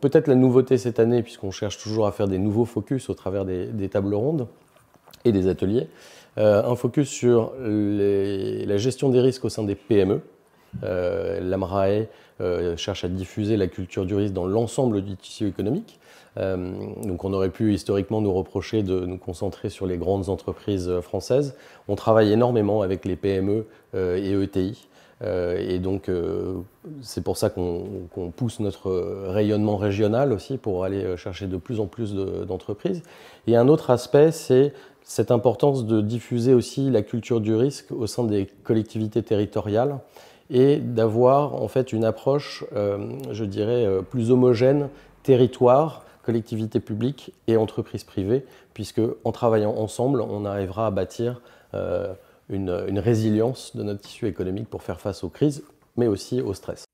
Peut-être la nouveauté cette année, puisqu'on cherche toujours à faire des nouveaux focus au travers des, tables rondes et des ateliers, euh, un focus sur la gestion des risques au sein des PME, euh, l'AMRAE euh, cherche à diffuser la culture du risque dans l'ensemble du tissu économique. Euh, donc on aurait pu historiquement nous reprocher de nous concentrer sur les grandes entreprises françaises. On travaille énormément avec les PME et ETI. et donc c'est pour ça qu'on pousse notre rayonnement régional aussi pour aller chercher de plus en plus d'entreprises. et un autre aspect, c'est cette importance de diffuser aussi la culture du risque au sein des collectivités territoriales et d'avoir en fait une approche, euh, je dirais, euh, plus homogène, territoire, collectivité publique et entreprise privée, puisque en travaillant ensemble, on arrivera à bâtir euh, une, une résilience de notre tissu économique pour faire face aux crises, mais aussi au stress.